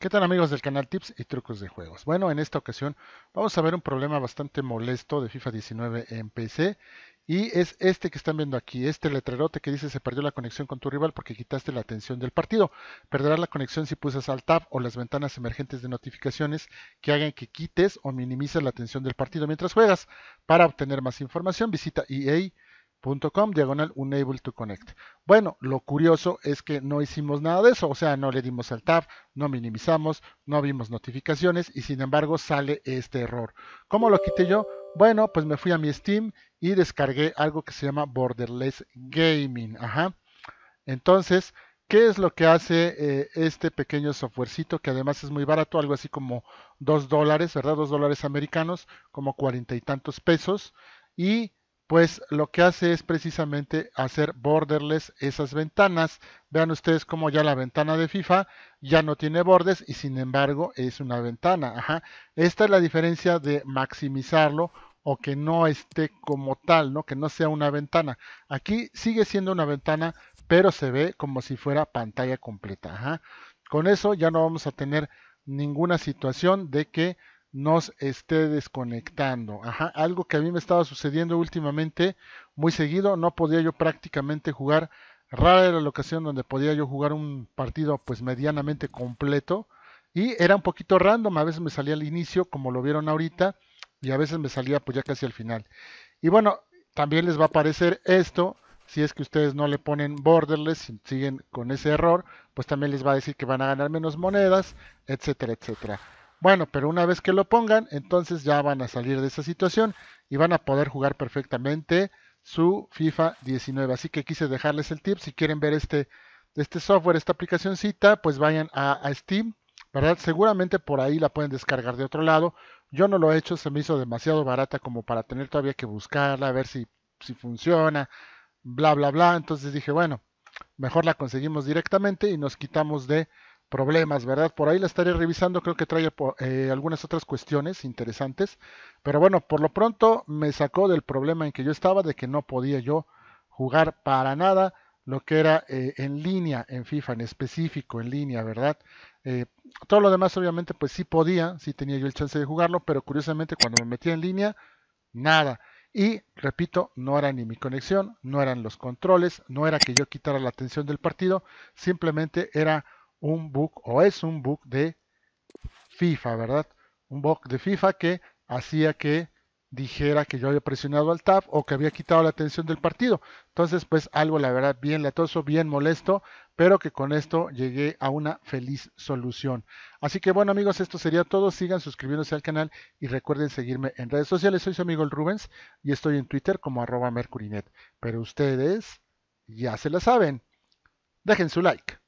¿Qué tal amigos del canal Tips y Trucos de Juegos? Bueno, en esta ocasión vamos a ver un problema bastante molesto de FIFA 19 en PC y es este que están viendo aquí, este letrerote que dice se perdió la conexión con tu rival porque quitaste la atención del partido. Perderás la conexión si puses al tab o las ventanas emergentes de notificaciones que hagan que quites o minimices la atención del partido mientras juegas. Para obtener más información visita EA. Com, diagonal unable to connect. Bueno, lo curioso es que no hicimos nada de eso, o sea, no le dimos al tab, no minimizamos, no vimos notificaciones y sin embargo sale este error. ¿Cómo lo quité yo? Bueno, pues me fui a mi Steam y descargué algo que se llama Borderless Gaming. Ajá. Entonces, ¿qué es lo que hace eh, este pequeño softwarecito que además es muy barato, algo así como 2 dólares, ¿verdad? 2 dólares americanos, como cuarenta y tantos pesos. Y pues lo que hace es precisamente hacer borderless esas ventanas. Vean ustedes como ya la ventana de FIFA ya no tiene bordes y sin embargo es una ventana. Ajá. Esta es la diferencia de maximizarlo o que no esté como tal, ¿no? que no sea una ventana. Aquí sigue siendo una ventana, pero se ve como si fuera pantalla completa. Con eso ya no vamos a tener ninguna situación de que nos esté desconectando. algo que a mí me estaba sucediendo últimamente muy seguido, no podía yo prácticamente jugar, rara era la ocasión donde podía yo jugar un partido pues medianamente completo y era un poquito random, a veces me salía al inicio como lo vieron ahorita y a veces me salía pues ya casi al final. Y bueno, también les va a aparecer esto si es que ustedes no le ponen borderless, si siguen con ese error, pues también les va a decir que van a ganar menos monedas, etcétera, etcétera. Bueno, pero una vez que lo pongan, entonces ya van a salir de esa situación y van a poder jugar perfectamente su FIFA 19. Así que quise dejarles el tip. Si quieren ver este, este software, esta aplicacióncita, pues vayan a, Steam, ¿verdad? Seguramente por ahí la pueden descargar de otro lado. Yo no lo he hecho, se me hizo demasiado barata como para tener todavía que buscarla, a ver si, si funciona, bla, bla, bla. Entonces dije, bueno, mejor la conseguimos directamente y nos quitamos de problemas, ¿verdad? Por ahí la estaré revisando, creo que trae eh, algunas otras cuestiones interesantes. Pero bueno, por lo pronto me sacó del problema en que yo estaba de que no podía yo jugar para nada lo que era eh, en línea, en FIFA, en específico, en línea, ¿verdad? Eh, todo lo demás obviamente pues sí podía, sí tenía yo el chance de jugarlo, pero curiosamente cuando me metía en línea, nada. Y repito, no era ni mi conexión, no eran los controles, no era que yo quitara la atención del partido, simplemente era un bug o es un bug de FIFA, ¿verdad? Un bug de FIFA que hacía que dijera que yo había presionado al tab o que había quitado la atención del partido. Entonces, pues algo la verdad bien latoso, bien molesto, pero que con esto llegué a una feliz solución. Así que bueno amigos, esto sería todo. Sigan suscribiéndose al canal y recuerden seguirme en redes sociales. Soy su amigo el Rubens y estoy en Twitter como arroba mercurinet. Pero ustedes ya se la saben. Dejen su like.